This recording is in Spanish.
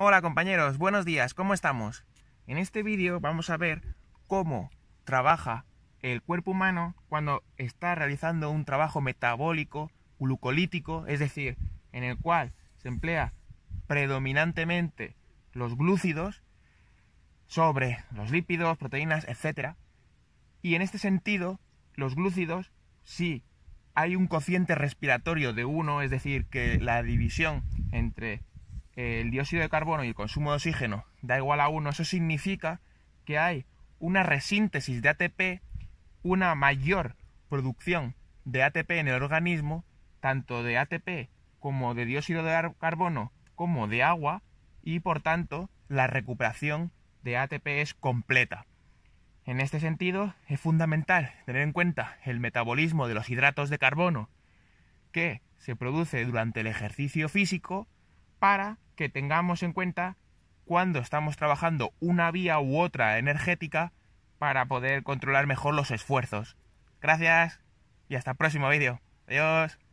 Hola compañeros, buenos días, ¿cómo estamos? En este vídeo vamos a ver cómo trabaja el cuerpo humano cuando está realizando un trabajo metabólico, glucolítico, es decir, en el cual se emplea predominantemente los glúcidos sobre los lípidos, proteínas, etc. Y en este sentido, los glúcidos, si hay un cociente respiratorio de 1, es decir, que la división entre el dióxido de carbono y el consumo de oxígeno da igual a 1, eso significa que hay una resíntesis de ATP, una mayor producción de ATP en el organismo, tanto de ATP como de dióxido de carbono como de agua, y por tanto la recuperación de ATP es completa. En este sentido, es fundamental tener en cuenta el metabolismo de los hidratos de carbono que se produce durante el ejercicio físico, para que tengamos en cuenta cuando estamos trabajando una vía u otra energética para poder controlar mejor los esfuerzos. Gracias y hasta el próximo vídeo. Adiós.